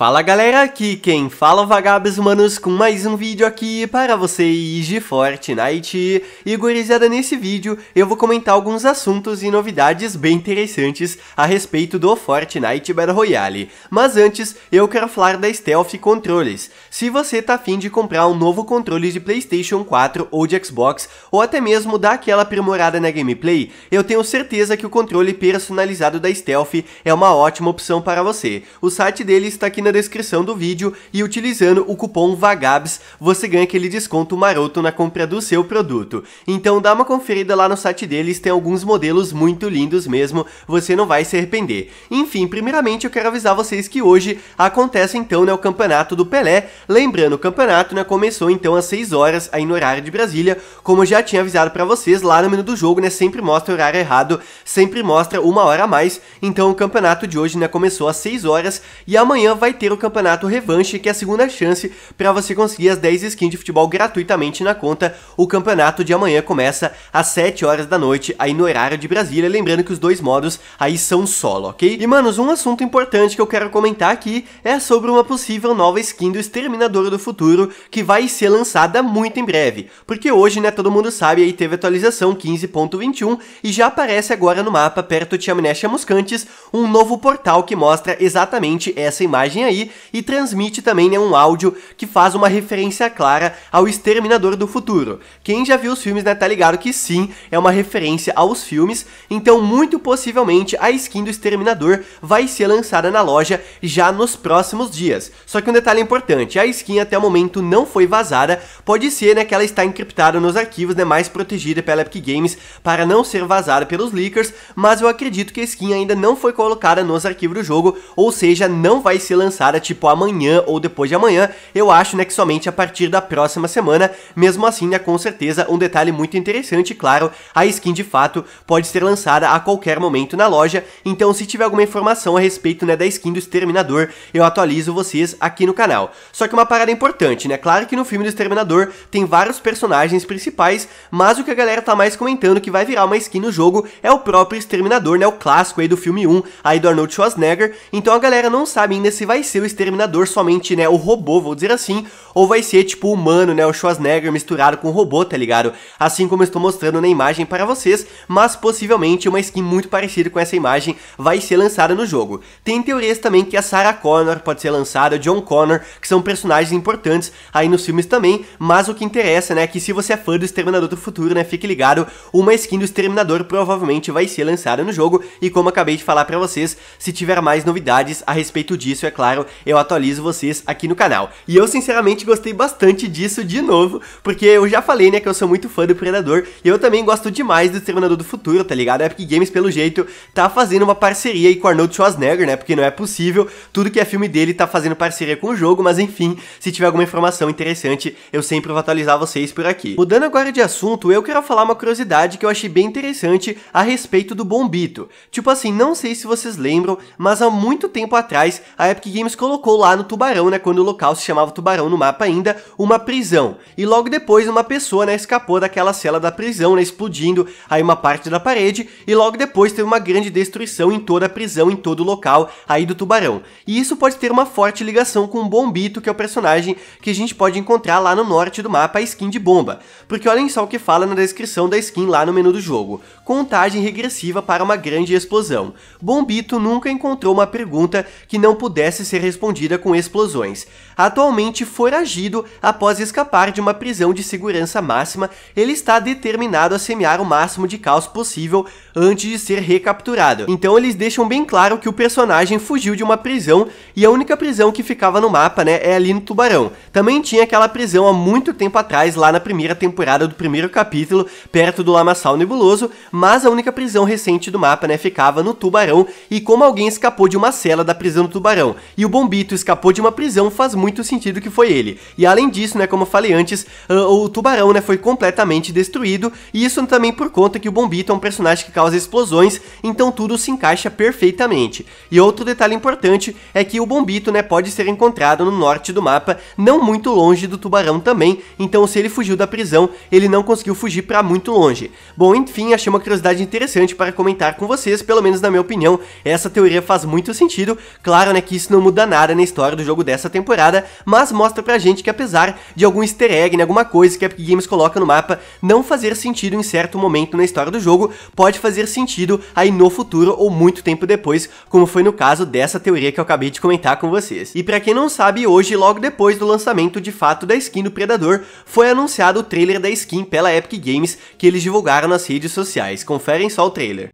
Fala galera, aqui quem fala é vagabos humanos com mais um vídeo aqui para vocês de Fortnite. E gurizada, nesse vídeo eu vou comentar alguns assuntos e novidades bem interessantes a respeito do Fortnite Battle Royale. Mas antes, eu quero falar da Stealth Controles. Se você tá afim de comprar um novo controle de Playstation 4 ou de Xbox, ou até mesmo dar aquela aprimorada na gameplay, eu tenho certeza que o controle personalizado da Stealth é uma ótima opção para você. O site dele está aqui na da descrição do vídeo e utilizando o cupom VAGABS você ganha aquele desconto maroto na compra do seu produto. Então dá uma conferida lá no site deles, tem alguns modelos muito lindos mesmo, você não vai se arrepender. Enfim, primeiramente eu quero avisar vocês que hoje acontece então né, o campeonato do Pelé, lembrando, o campeonato né, começou então às 6 horas aí no horário de Brasília, como eu já tinha avisado para vocês lá no menu do jogo, né, sempre mostra o horário errado, sempre mostra uma hora a mais, então o campeonato de hoje né, começou às 6 horas e amanhã vai ter o campeonato revanche, que é a segunda chance para você conseguir as 10 skins de futebol gratuitamente na conta. O campeonato de amanhã começa às 7 horas da noite, aí no horário de Brasília. Lembrando que os dois modos aí são solo, ok? E manos, um assunto importante que eu quero comentar aqui é sobre uma possível nova skin do Exterminador do Futuro que vai ser lançada muito em breve. Porque hoje, né, todo mundo sabe, aí teve atualização 15.21 e já aparece agora no mapa, perto de Chaminé Muscantes, um novo portal que mostra exatamente essa imagem imagem aí e transmite também né, um áudio que faz uma referência clara ao Exterminador do Futuro. Quem já viu os filmes né, tá ligado que sim, é uma referência aos filmes, então muito possivelmente a skin do Exterminador vai ser lançada na loja já nos próximos dias. Só que um detalhe importante, a skin até o momento não foi vazada, pode ser né, que ela está encriptada nos arquivos né, mais protegida pela Epic Games para não ser vazada pelos leakers, mas eu acredito que a skin ainda não foi colocada nos arquivos do jogo, ou seja, não vai ser lançada lançada tipo amanhã ou depois de amanhã, eu acho né, que somente a partir da próxima semana, mesmo assim né, com certeza um detalhe muito interessante, claro, a skin de fato pode ser lançada a qualquer momento na loja, então se tiver alguma informação a respeito né, da skin do Exterminador, eu atualizo vocês aqui no canal. Só que uma parada importante, né, claro que no filme do Exterminador tem vários personagens principais, mas o que a galera tá mais comentando que vai virar uma skin no jogo é o próprio Exterminador, né, o clássico aí do filme 1, aí do Arnold Schwarzenegger, então a galera não sabe ainda se vai vai ser o Exterminador somente, né, o robô, vou dizer assim, ou vai ser tipo humano, né, o Schwarzenegger misturado com robô, tá ligado? Assim como eu estou mostrando na imagem para vocês, mas possivelmente uma skin muito parecida com essa imagem vai ser lançada no jogo. Tem teorias também que a Sarah Connor pode ser lançada, John Connor, que são personagens importantes aí nos filmes também, mas o que interessa, né, é que se você é fã do Exterminador do Futuro, né, fique ligado, uma skin do Exterminador provavelmente vai ser lançada no jogo, e como acabei de falar para vocês, se tiver mais novidades a respeito disso, é claro, eu atualizo vocês aqui no canal. E eu sinceramente gostei bastante disso de novo, porque eu já falei, né, que eu sou muito fã do Predador, e eu também gosto demais do Exterminador do Futuro, tá ligado? A Epic Games, pelo jeito, tá fazendo uma parceria aí com Arnold Schwarzenegger, né, porque não é possível, tudo que é filme dele tá fazendo parceria com o jogo, mas enfim, se tiver alguma informação interessante, eu sempre vou atualizar vocês por aqui. Mudando agora de assunto, eu quero falar uma curiosidade que eu achei bem interessante a respeito do Bombito. Tipo assim, não sei se vocês lembram, mas há muito tempo atrás, a Epic Games Games colocou lá no Tubarão, né, quando o local se chamava Tubarão no mapa ainda, uma prisão. E logo depois uma pessoa, né, escapou daquela cela da prisão, né, explodindo aí uma parte da parede, e logo depois teve uma grande destruição em toda a prisão, em todo o local aí do Tubarão. E isso pode ter uma forte ligação com o Bombito, que é o personagem que a gente pode encontrar lá no norte do mapa, a skin de bomba. Porque olhem só o que fala na descrição da skin lá no menu do jogo. Contagem regressiva para uma grande explosão. Bombito nunca encontrou uma pergunta que não pudesse ser respondida com explosões. Atualmente foragido após escapar de uma prisão de segurança máxima, ele está determinado a semear o máximo de caos possível antes de ser recapturado. Então eles deixam bem claro que o personagem fugiu de uma prisão e a única prisão que ficava no mapa, né, é ali no Tubarão. Também tinha aquela prisão há muito tempo atrás, lá na primeira temporada do primeiro capítulo, perto do Lamaçal Nebuloso, mas a única prisão recente do mapa, né, ficava no Tubarão e como alguém escapou de uma cela da prisão do Tubarão e o Bombito escapou de uma prisão, faz muito sentido que foi ele. E além disso, né, como eu falei antes, ah, o tubarão né, foi completamente destruído, e isso também por conta que o Bombito é um personagem que causa explosões, então tudo se encaixa perfeitamente. E outro detalhe importante é que o Bombito né, pode ser encontrado no norte do mapa, não muito longe do tubarão também, então se ele fugiu da prisão, ele não conseguiu fugir para muito longe. Bom, enfim, achei uma curiosidade interessante para comentar com vocês, pelo menos na minha opinião, essa teoria faz muito sentido, claro né, que isso não muda muda nada na história do jogo dessa temporada, mas mostra pra gente que apesar de algum easter egg, né, alguma coisa que a Epic Games coloca no mapa não fazer sentido em certo momento na história do jogo, pode fazer sentido aí no futuro ou muito tempo depois, como foi no caso dessa teoria que eu acabei de comentar com vocês. E para quem não sabe, hoje, logo depois do lançamento de fato da skin do Predador, foi anunciado o trailer da skin pela Epic Games que eles divulgaram nas redes sociais. Conferem só o trailer.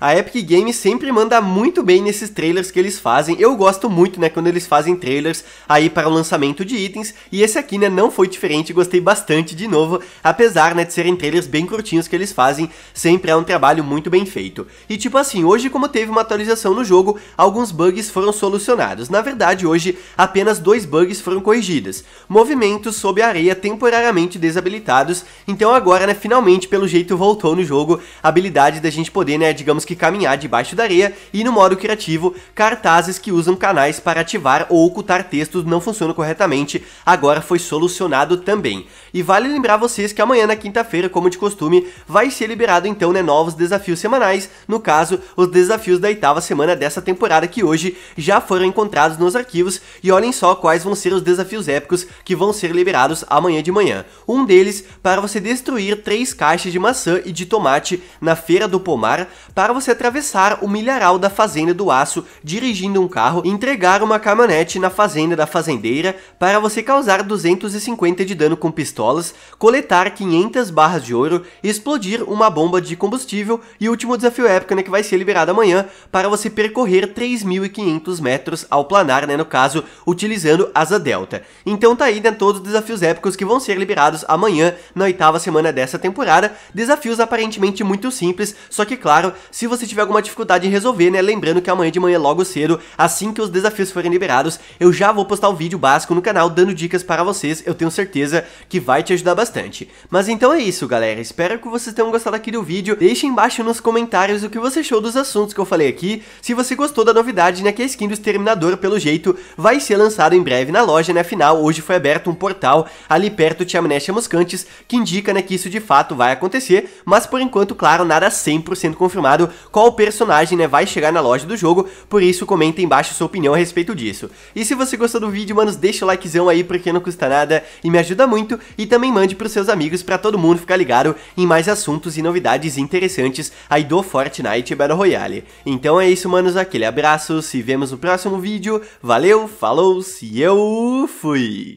A Epic Games sempre manda muito bem nesses trailers que eles fazem. Eu gosto muito, né, quando eles fazem trailers aí para o lançamento de itens. E esse aqui, né, não foi diferente, gostei bastante de novo, apesar, né, de serem trailers bem curtinhos que eles fazem, sempre é um trabalho muito bem feito. E tipo assim, hoje como teve uma atualização no jogo, alguns bugs foram solucionados. Na verdade, hoje apenas dois bugs foram corrigidos. Movimentos sob a areia temporariamente desabilitados. Então agora, né, finalmente pelo jeito voltou no jogo a habilidade da gente poder, né, digamos que caminhar debaixo da areia e no modo criativo, cartazes que usam canais para ativar ou ocultar textos não funcionam corretamente, agora foi solucionado também. E vale lembrar vocês que amanhã na quinta-feira, como de costume, vai ser liberado então né, novos desafios semanais, no caso, os desafios da oitava semana dessa temporada que hoje já foram encontrados nos arquivos e olhem só quais vão ser os desafios épicos que vão ser liberados amanhã de manhã. Um deles para você destruir três caixas de maçã e de tomate na Feira do Pomar, para você atravessar o milharal da Fazenda do Aço dirigindo um carro e entregar uma caminhonete na fazenda da fazendeira para você causar 250 de dano com pistolas, coletar 500 barras de ouro, explodir uma bomba de combustível e o último desafio épico né, que vai ser liberado amanhã para você percorrer 3.500 metros ao planar, né, no caso, utilizando asa delta. Então tá aí né, todos os desafios épicos que vão ser liberados amanhã na oitava semana dessa temporada, desafios aparentemente muito simples, só que claro, se você tiver alguma dificuldade em resolver, né? Lembrando que amanhã de manhã, logo cedo, assim que os desafios forem liberados, eu já vou postar o um vídeo básico no canal dando dicas para vocês, eu tenho certeza que vai te ajudar bastante. Mas então é isso, galera, espero que vocês tenham gostado aqui do vídeo, deixe embaixo nos comentários o que você achou dos assuntos que eu falei aqui, se você gostou da novidade, né, que é a skin do Exterminador, pelo jeito, vai ser lançada em breve na loja, né, afinal, hoje foi aberto um portal ali perto de Amnésia Moscantes, que indica, né, que isso de fato vai acontecer, mas por enquanto, claro, nada 100% confirmado, qual personagem né, vai chegar na loja do jogo, por isso comenta embaixo sua opinião a respeito disso. E se você gostou do vídeo, manos, deixa o likezão aí porque não custa nada e me ajuda muito, e também mande pros seus amigos para todo mundo ficar ligado em mais assuntos e novidades interessantes aí do Fortnite Battle Royale. Então é isso, manos, aquele abraço, se vemos no próximo vídeo, valeu, falou, se eu fui!